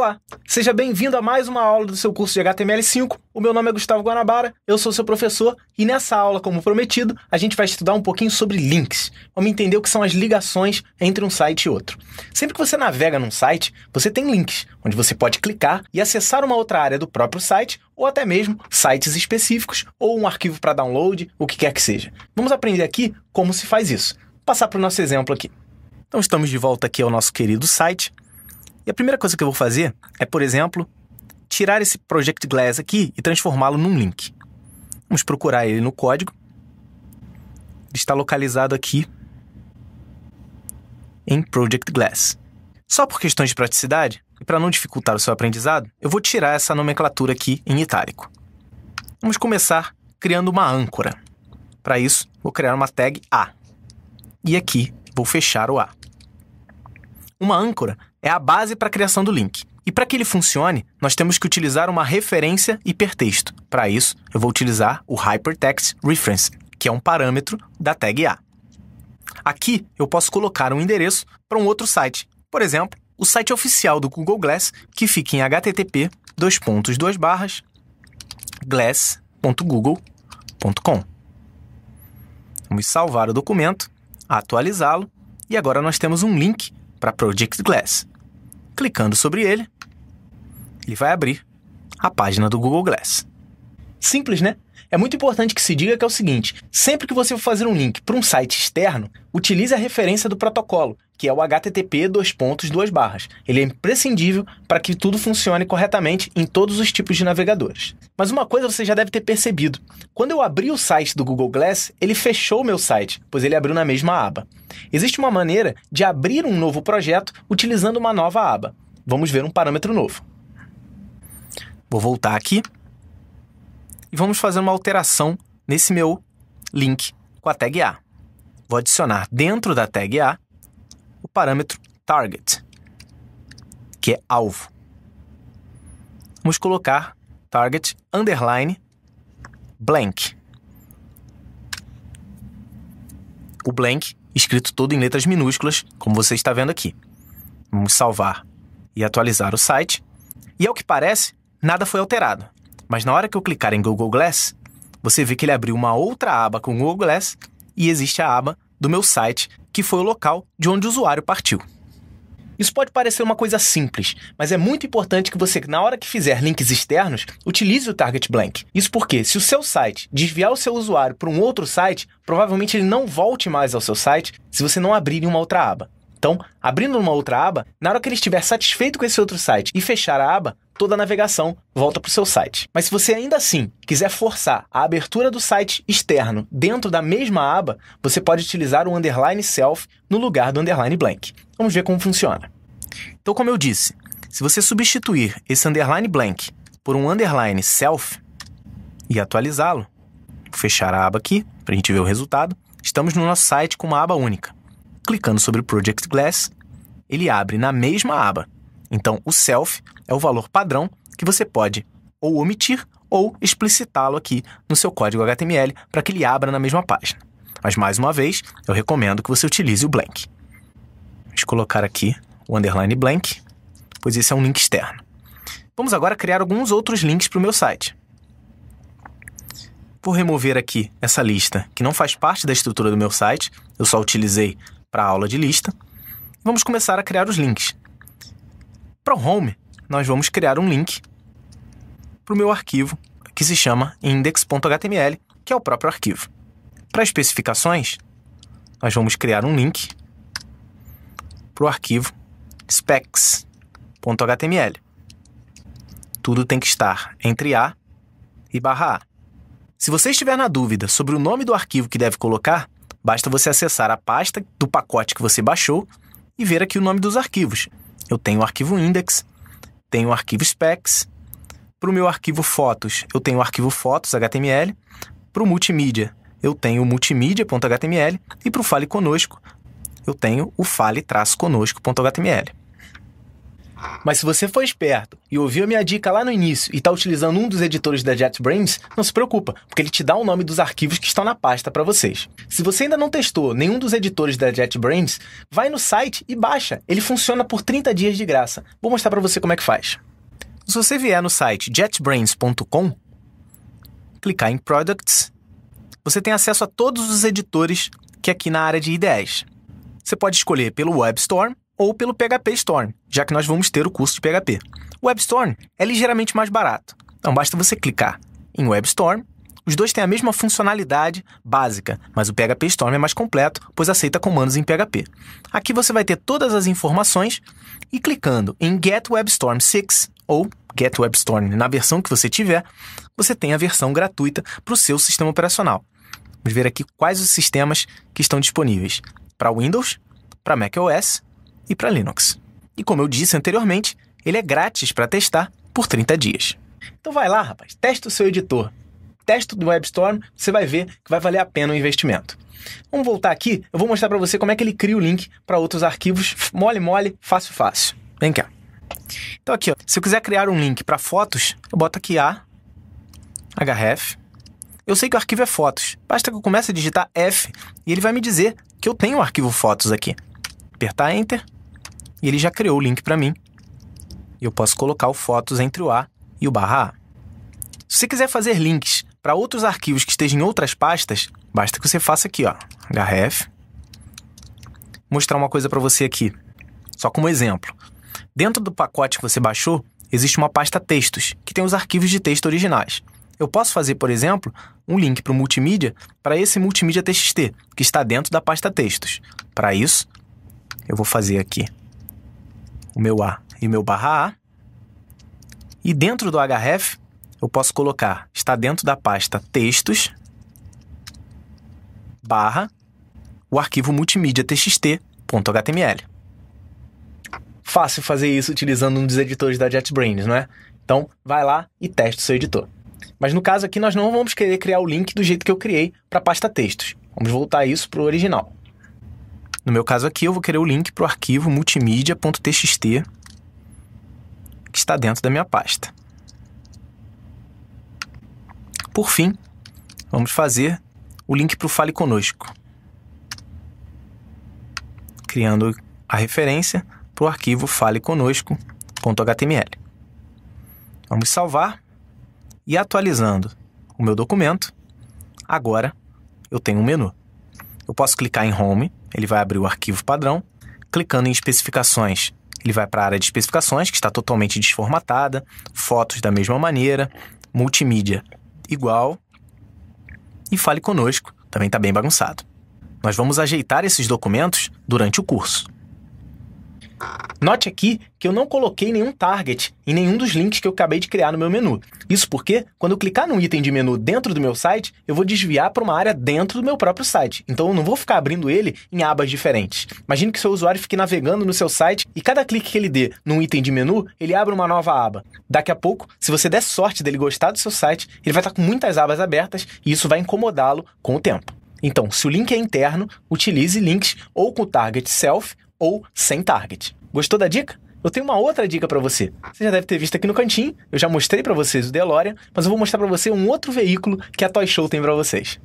Olá, seja bem-vindo a mais uma aula do seu curso de HTML5. O meu nome é Gustavo Guanabara, eu sou seu professor e nessa aula, como prometido, a gente vai estudar um pouquinho sobre links. Vamos entender o que são as ligações entre um site e outro. Sempre que você navega num site, você tem links, onde você pode clicar e acessar uma outra área do próprio site ou até mesmo sites específicos ou um arquivo para download, o que quer que seja. Vamos aprender aqui como se faz isso. Vou passar para o nosso exemplo aqui. Então estamos de volta aqui ao nosso querido site. E a primeira coisa que eu vou fazer é, por exemplo, tirar esse Project Glass aqui e transformá-lo num link. Vamos procurar ele no código. Ele está localizado aqui em Project Glass. Só por questões de praticidade, e para não dificultar o seu aprendizado, eu vou tirar essa nomenclatura aqui em itálico. Vamos começar criando uma âncora. Para isso, vou criar uma tag A. E aqui vou fechar o A. Uma âncora é a base para a criação do link. E para que ele funcione, nós temos que utilizar uma referência hipertexto. Para isso, eu vou utilizar o Hypertext Reference, que é um parâmetro da tag A. Aqui, eu posso colocar um endereço para um outro site. Por exemplo, o site oficial do Google Glass, que fica em http glass.google.com. Vamos salvar o documento, atualizá-lo e agora nós temos um link para Project Glass. Clicando sobre ele, ele vai abrir a página do Google Glass. Simples, né? É muito importante que se diga que é o seguinte: sempre que você for fazer um link para um site externo, utilize a referência do protocolo, que é o HTTP barras. Ele é imprescindível para que tudo funcione corretamente em todos os tipos de navegadores. Mas uma coisa você já deve ter percebido: quando eu abri o site do Google Glass, ele fechou o meu site, pois ele abriu na mesma aba. Existe uma maneira de abrir um novo projeto utilizando uma nova aba. Vamos ver um parâmetro novo. Vou voltar aqui e vamos fazer uma alteração nesse meu link com a tag A. Vou adicionar dentro da tag A o parâmetro target, que é alvo. Vamos colocar target underline blank. O blank escrito todo em letras minúsculas, como você está vendo aqui. Vamos salvar e atualizar o site. E ao que parece, nada foi alterado. Mas na hora que eu clicar em Google Glass, você vê que ele abriu uma outra aba com o Google Glass e existe a aba do meu site, que foi o local de onde o usuário partiu. Isso pode parecer uma coisa simples, mas é muito importante que você, na hora que fizer links externos, utilize o Target Blank. Isso porque, se o seu site desviar o seu usuário para um outro site, provavelmente ele não volte mais ao seu site se você não abrir em uma outra aba. Então, abrindo uma outra aba, na hora que ele estiver satisfeito com esse outro site e fechar a aba, toda a navegação volta para o seu site. Mas se você ainda assim quiser forçar a abertura do site externo dentro da mesma aba, você pode utilizar o underline self no lugar do underline blank. Vamos ver como funciona. Então, como eu disse, se você substituir esse underline blank por um underline self e atualizá-lo, fechar a aba aqui para a gente ver o resultado, estamos no nosso site com uma aba única. Clicando sobre Project Glass, ele abre na mesma aba então, o self é o valor padrão que você pode ou omitir ou explicitá-lo aqui no seu código HTML para que ele abra na mesma página. Mas, mais uma vez, eu recomendo que você utilize o blank. Vamos colocar aqui o underline blank, pois esse é um link externo. Vamos agora criar alguns outros links para o meu site. Vou remover aqui essa lista que não faz parte da estrutura do meu site, eu só utilizei para a aula de lista. Vamos começar a criar os links. Para o home, nós vamos criar um link para o meu arquivo que se chama index.html, que é o próprio arquivo. Para especificações, nós vamos criar um link para o arquivo specs.html. Tudo tem que estar entre A e barra A. Se você estiver na dúvida sobre o nome do arquivo que deve colocar, basta você acessar a pasta do pacote que você baixou e ver aqui o nome dos arquivos eu tenho o arquivo index, tenho o arquivo specs. Para o meu arquivo fotos, eu tenho o arquivo fotos HTML. Para o multimídia, eu tenho o multimídia.html. E para o Fale Conosco, eu tenho o fale-conosco.html. Mas se você for esperto e ouviu a minha dica lá no início e está utilizando um dos editores da JetBrains, não se preocupa, porque ele te dá o nome dos arquivos que estão na pasta para vocês. Se você ainda não testou nenhum dos editores da JetBrains, vai no site e baixa. Ele funciona por 30 dias de graça. Vou mostrar para você como é que faz. Se você vier no site jetbrains.com, clicar em Products, você tem acesso a todos os editores que aqui na área de IDEs. Você pode escolher pelo Web Store ou pelo PHP Storm, já que nós vamos ter o curso de PHP. O WebStorm é ligeiramente mais barato, então basta você clicar em WebStorm. Os dois têm a mesma funcionalidade básica, mas o PHP Storm é mais completo, pois aceita comandos em PHP. Aqui você vai ter todas as informações e clicando em Get WebStorm 6 ou Get WebStorm na versão que você tiver, você tem a versão gratuita para o seu sistema operacional. Vamos ver aqui quais os sistemas que estão disponíveis para Windows, para macOS e para Linux. E como eu disse anteriormente, ele é grátis para testar por 30 dias. Então vai lá, rapaz, testa o seu editor. Testa do WebStorm, você vai ver que vai valer a pena o investimento. Vamos voltar aqui, eu vou mostrar para você como é que ele cria o link para outros arquivos, mole mole, fácil fácil. Vem cá. Então aqui, ó, se eu quiser criar um link para fotos, eu boto aqui a href. Eu sei que o arquivo é fotos. Basta que eu comece a digitar f e ele vai me dizer que eu tenho o arquivo fotos aqui. Apertar enter, e ele já criou o link para mim. Eu posso colocar o fotos entre o A e o barra A. Se você quiser fazer links para outros arquivos que estejam em outras pastas, basta que você faça aqui, ó, href. Mostrar uma coisa para você aqui, só como exemplo. Dentro do pacote que você baixou, existe uma pasta textos, que tem os arquivos de texto originais. Eu posso fazer, por exemplo, um link para o multimídia para esse multimídia TXT, que está dentro da pasta textos. Para isso, eu vou fazer aqui o meu A e o meu barra A. E dentro do href, eu posso colocar, está dentro da pasta textos, barra, o arquivo multimídia txt.html. Fácil fazer isso utilizando um dos editores da JetBrains, não é? Então, vai lá e teste o seu editor. Mas no caso aqui, nós não vamos querer criar o link do jeito que eu criei para a pasta textos. Vamos voltar isso para o original. No meu caso aqui, eu vou querer o link para o arquivo multimídia.txt que está dentro da minha pasta. Por fim, vamos fazer o link para o Fale Conosco, criando a referência para o arquivo faleconosco.html. Vamos salvar e atualizando o meu documento, agora eu tenho um menu. Eu posso clicar em Home ele vai abrir o arquivo padrão, clicando em especificações. Ele vai para a área de especificações, que está totalmente desformatada, fotos da mesma maneira, multimídia igual, e fale conosco, também está bem bagunçado. Nós vamos ajeitar esses documentos durante o curso. Note aqui que eu não coloquei nenhum target em nenhum dos links que eu acabei de criar no meu menu. Isso porque, quando eu clicar num item de menu dentro do meu site, eu vou desviar para uma área dentro do meu próprio site. Então eu não vou ficar abrindo ele em abas diferentes. Imagine que seu usuário fique navegando no seu site e cada clique que ele dê num item de menu, ele abre uma nova aba. Daqui a pouco, se você der sorte dele gostar do seu site, ele vai estar tá com muitas abas abertas e isso vai incomodá-lo com o tempo. Então, se o link é interno, utilize links ou com target self ou sem target. Gostou da dica? Eu tenho uma outra dica para você. Você já deve ter visto aqui no cantinho, eu já mostrei para vocês o DeLorean, mas eu vou mostrar para você um outro veículo que a Toy Show tem para vocês.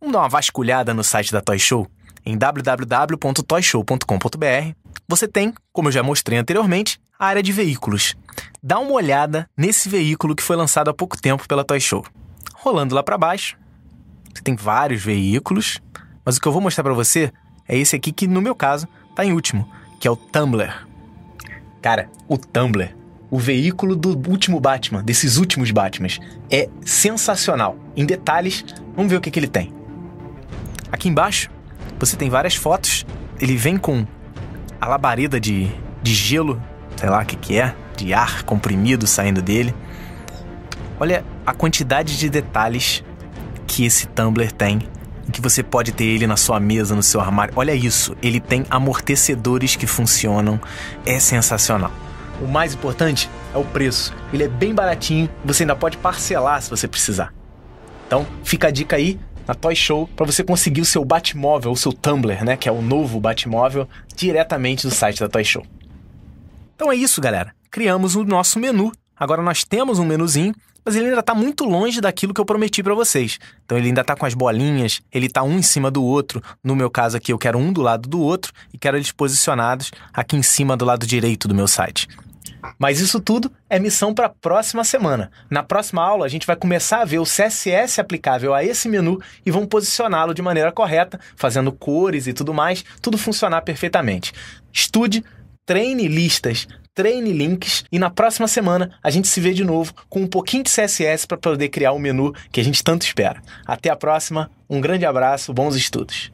Vamos dar uma vasculhada no site da Toy Show em www.toyshow.com.br. Você tem, como eu já mostrei anteriormente, a área de veículos. Dá uma olhada nesse veículo que foi lançado há pouco tempo pela Toy Show. Rolando lá para baixo, você tem vários veículos, mas o que eu vou mostrar para você é esse aqui que, no meu caso, tá em último, que é o Tumblr. Cara, o Tumblr, o veículo do último Batman, desses últimos Batmans, é sensacional. Em detalhes, vamos ver o que, que ele tem. Aqui embaixo, você tem várias fotos. Ele vem com a labareda de, de gelo, sei lá o que, que é, de ar comprimido saindo dele. Olha a quantidade de detalhes que esse Tumblr tem que você pode ter ele na sua mesa, no seu armário. Olha isso, ele tem amortecedores que funcionam. É sensacional. O mais importante é o preço. Ele é bem baratinho, você ainda pode parcelar se você precisar. Então, fica a dica aí na Toy Show para você conseguir o seu Batmóvel, o seu Tumblr, né, que é o novo Batmóvel, diretamente do site da Toy Show. Então é isso, galera. Criamos o nosso menu Agora nós temos um menuzinho, mas ele ainda está muito longe daquilo que eu prometi para vocês. Então ele ainda está com as bolinhas, ele está um em cima do outro. No meu caso aqui, eu quero um do lado do outro e quero eles posicionados aqui em cima do lado direito do meu site. Mas isso tudo é missão para a próxima semana. Na próxima aula, a gente vai começar a ver o CSS aplicável a esse menu e vamos posicioná-lo de maneira correta, fazendo cores e tudo mais, tudo funcionar perfeitamente. Estude, treine listas, treine links e na próxima semana a gente se vê de novo com um pouquinho de CSS para poder criar o menu que a gente tanto espera. Até a próxima, um grande abraço, bons estudos.